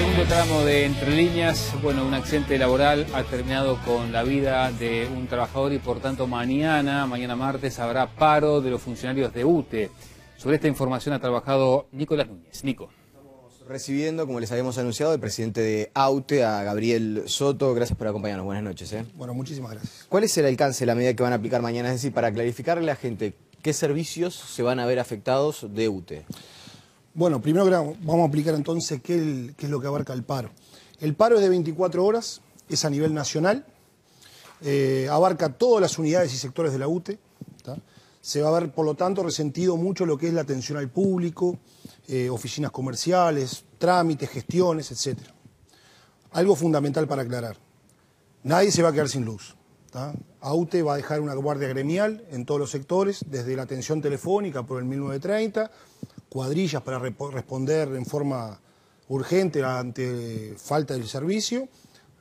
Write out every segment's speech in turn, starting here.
segundo tramo de Entre Líneas, bueno, un accidente laboral ha terminado con la vida de un trabajador y por tanto mañana, mañana martes, habrá paro de los funcionarios de UTE. Sobre esta información ha trabajado Nicolás Núñez. Nico. Estamos recibiendo, como les habíamos anunciado, el presidente de AUTE, a Gabriel Soto. Gracias por acompañarnos. Buenas noches. ¿eh? Bueno, muchísimas gracias. ¿Cuál es el alcance de la medida que van a aplicar mañana? Es decir, para clarificarle a la gente, ¿qué servicios se van a ver afectados de UTE? Bueno, primero vamos a aplicar entonces qué, es lo que abarca el paro. El paro es de 24 horas, es a nivel nacional, eh, abarca todas las unidades y sectores de la UTE. Se va a ver, por lo tanto, resentido mucho lo que es la atención al público, eh, oficinas comerciales, trámites, gestiones, etc. Algo fundamental para aclarar. Nadie se va a quedar sin luz. La AUTE va a dejar una guardia gremial en todos los sectores, desde la atención telefónica por el 1930 cuadrillas para responder en forma urgente ante falta del servicio,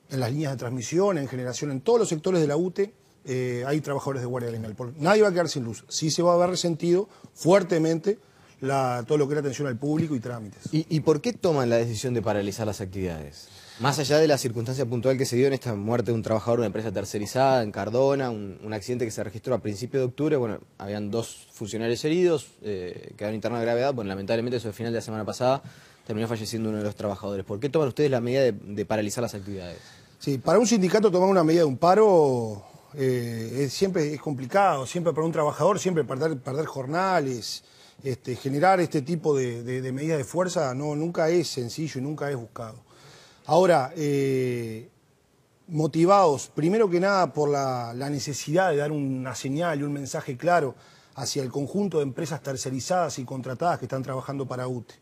en las líneas de transmisión, en generación, en todos los sectores de la UTE eh, hay trabajadores de Guardia Gremial. Nadie va a quedar sin luz. Sí se va a haber resentido fuertemente todo lo que era atención al público y trámites. ¿Y por qué toman la decisión de paralizar las actividades? Más allá de la circunstancia puntual que se dio en esta muerte de un trabajador de una empresa tercerizada en Cardona, un, accidente que se registró a principios de octubre, bueno, habían dos funcionarios heridos, eh, quedaron internos de gravedad, bueno, lamentablemente eso al final de la semana pasada terminó falleciendo uno de los trabajadores. ¿Por qué toman ustedes la medida de, paralizar las actividades? Sí, para un sindicato tomar una medida de un paro eh, es, siempre es complicado, siempre para un trabajador, siempre perder, perder jornales, este, generar este tipo de, de medidas de fuerza no, nunca es sencillo y nunca es buscado. Ahora, eh, motivados primero que nada por la, necesidad de dar una señal y un mensaje claro hacia el conjunto de empresas tercerizadas y contratadas que están trabajando para UTE.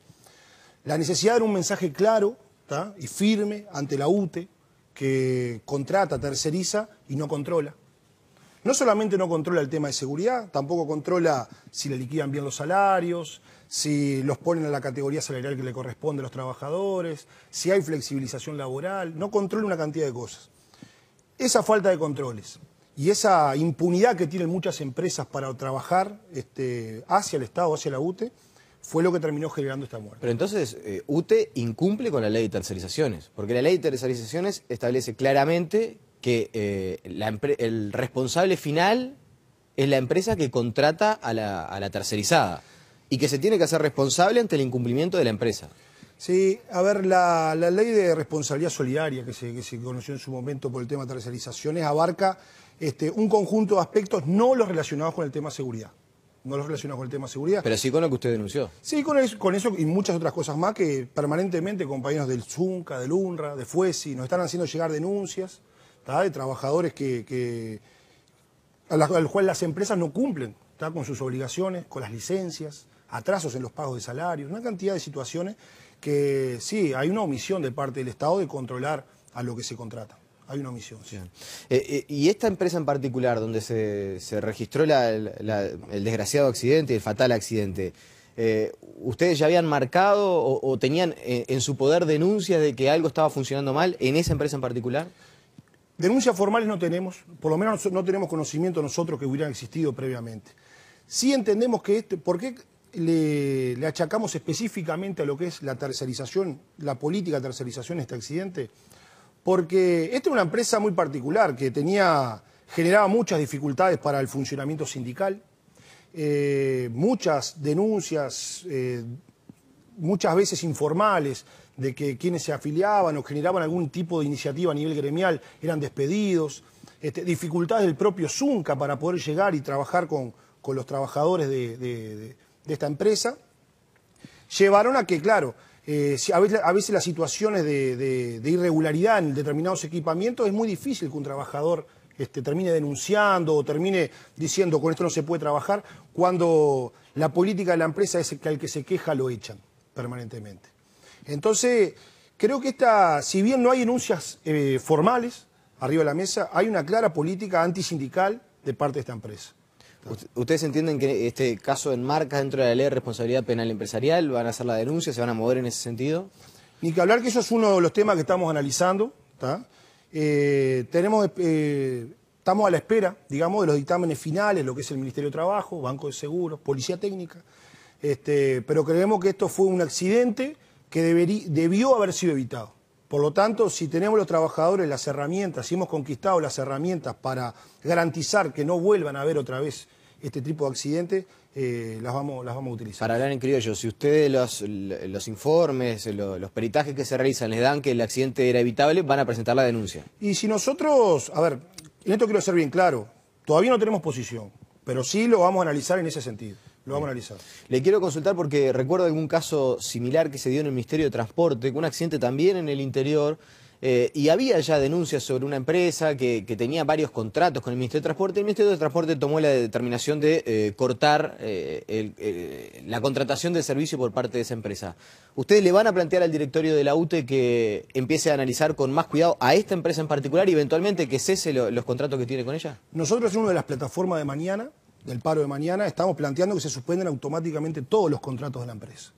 La necesidad de dar un mensaje claro y firme ante la UTE que contrata, terceriza y no controla no solamente no controla el tema de seguridad, tampoco controla si le liquidan bien los salarios, si los ponen a la categoría salarial que le corresponde a los trabajadores, si hay flexibilización laboral, no controla una cantidad de cosas. Esa falta de controles y esa impunidad que tienen muchas empresas para trabajar este, hacia el Estado, hacia la UTE, fue lo que terminó generando esta muerte. Pero entonces, eh, UTE incumple con la ley de tercerizaciones, porque la ley de tercerizaciones establece claramente que eh, el responsable final es la empresa que contrata a la, tercerizada y que se tiene que hacer responsable ante el incumplimiento de la empresa. Sí, a ver, la, ley de responsabilidad solidaria que se, conoció en su momento por el tema de tercerizaciones abarca este, un conjunto de aspectos no los relacionados con el tema seguridad. No los relacionados con el tema seguridad. Pero sí con lo que usted denunció. Sí, con, eso y muchas otras cosas más que permanentemente compañeros del ZUNCA, del Unra, de FUESI, nos están haciendo llegar denuncias de trabajadores que, que al, cual las empresas no cumplen con sus obligaciones, con las licencias, atrasos en los pagos de salarios, una cantidad de situaciones que sí, hay una omisión de parte del Estado de controlar a lo que se contrata. Hay una omisión. Eh, eh, y esta empresa en particular, donde se, registró el desgraciado accidente, el fatal accidente, eh, ¿ustedes ya habían marcado o, tenían en su poder denuncias de que algo estaba funcionando mal en esa empresa en particular? Denuncias formales no tenemos, por lo menos no tenemos conocimiento nosotros que hubieran existido previamente. Sí entendemos que este, ¿por qué le, achacamos específicamente a lo que es la tercerización, la política de tercerización de este accidente? Porque esta es una empresa muy particular que tenía, generaba muchas dificultades para el funcionamiento sindical, eh, muchas denuncias, eh, muchas veces informales, de que quienes se afiliaban o generaban algún tipo de iniciativa a nivel gremial eran despedidos, este, dificultades del propio Zunca para poder llegar y trabajar con, los trabajadores de, esta empresa, llevaron a que, claro, eh, a, veces, las situaciones de, irregularidad en determinados equipamientos es muy difícil que un trabajador este, termine denunciando o termine diciendo con esto no se puede trabajar, cuando la política de la empresa es que al que se queja lo echan permanentemente. Entonces, creo que esta, si bien no hay denuncias eh, formales arriba de la mesa, hay una clara política antisindical de parte de esta empresa. ¿Ustedes entienden que este caso enmarca dentro de la ley de responsabilidad penal empresarial? ¿Van a hacer la denuncia? ¿Se van a mover en ese sentido? Ni que hablar que eso es uno de los temas que estamos analizando. Eh, tenemos, eh, estamos a la espera, digamos, de los dictámenes finales, lo que es el Ministerio de Trabajo, Banco de Seguros, Policía Técnica. Este, pero creemos que esto fue un accidente que debió haber sido evitado. Por lo tanto, si tenemos los trabajadores las herramientas, si hemos conquistado las herramientas para garantizar que no vuelvan a haber otra vez este tipo de accidentes, eh, las, vamos, a utilizar. Para hablar en criollo, si ustedes los, informes, los, los, peritajes que se realizan les dan que el accidente era evitable, van a presentar la denuncia. Y si nosotros, a ver, en esto quiero ser bien claro, todavía no tenemos posición, pero sí lo vamos a analizar en ese sentido. Lo vamos a analizar. Le quiero consultar porque recuerdo algún caso similar que se dio en el Ministerio de Transporte, con un accidente también en el interior. Eh, y había ya denuncias sobre una empresa que, tenía varios contratos con el Ministerio de Transporte. El Ministerio de Transporte tomó la determinación de eh, cortar eh, la contratación de servicio por parte de esa empresa. ¿Ustedes le van a plantear al directorio de la UTE que empiece a analizar con más cuidado a esta empresa en particular y eventualmente que cese los contratos que tiene con ella? Nosotros somos una de las plataformas de mañana del paro de mañana, estamos planteando que se suspenden automáticamente todos los contratos de la empresa.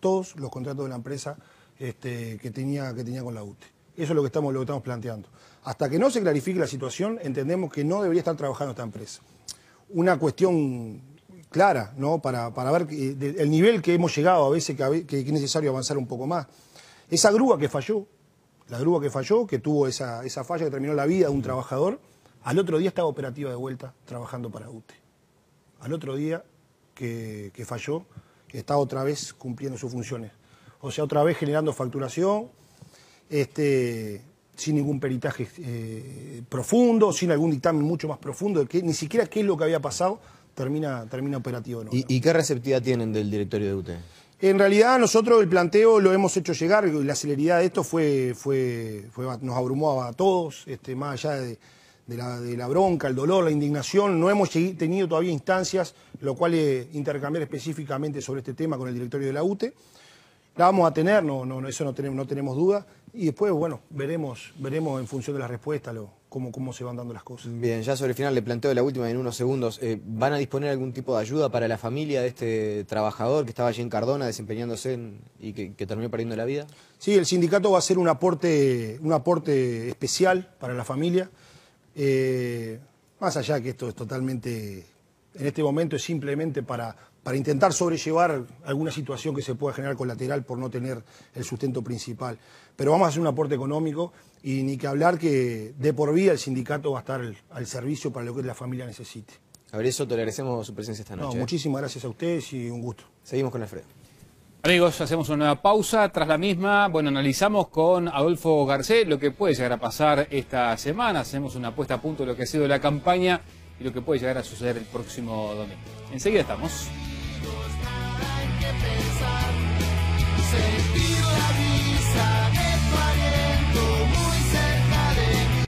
Todos los contratos de la empresa este, que, tenía, que tenía con la UTE. Eso es lo que, estamos, lo estamos planteando. Hasta que no se clarifique la situación, entendemos que no debería estar trabajando esta empresa. Una cuestión clara, ¿no? Para, para ver el nivel que hemos llegado a veces, que, es necesario avanzar un poco más. Esa grúa que falló, la grúa que falló, que tuvo esa, esa falla que terminó la vida de un trabajador, al otro día estaba operativa de vuelta trabajando para UTE al otro día que, falló, está otra vez cumpliendo sus funciones. O sea, otra vez generando facturación, este, sin ningún peritaje eh, profundo, sin algún dictamen mucho más profundo, de que ni siquiera qué es lo que había pasado, termina, termina operativo. ¿no? ¿Y, qué receptividad tienen del directorio de UT? En realidad nosotros el planteo lo hemos hecho llegar, y la celeridad de esto fue, fue, nos abrumó a todos, este, más allá de de la, bronca, el dolor, la indignación. No hemos tenido todavía instancias, lo cual es eh, intercambiar específicamente sobre este tema con el directorio de la UTE. La vamos a tener, no, no, eso no tenemos, no duda. Y después, bueno, veremos, veremos en función de las respuestas cómo, se van dando las cosas. Bien, ya sobre el final le planteo la última en unos segundos. Eh, ¿Van a disponer algún tipo de ayuda para la familia de este trabajador que estaba allí en Cardona desempeñándose y que, terminó perdiendo la vida? Sí, el sindicato va a hacer un aporte, un aporte especial para la familia. Eh, más allá que esto es totalmente, en este momento es simplemente para, intentar sobrellevar alguna situación que se pueda generar colateral por no tener el sustento principal. Pero vamos a hacer un aporte económico y ni que hablar que de por vida el sindicato va a estar al, servicio para lo que la familia necesite. A ver, eso, te agradecemos su presencia esta noche. No, ¿eh? muchísimas gracias a ustedes y un gusto. Seguimos con Alfredo. Amigos, hacemos una pausa. Tras la misma, bueno, analizamos con Adolfo Garcés lo que puede llegar a pasar esta semana. Hacemos una puesta a punto de lo que ha sido la campaña y lo que puede llegar a suceder el próximo domingo. Enseguida estamos.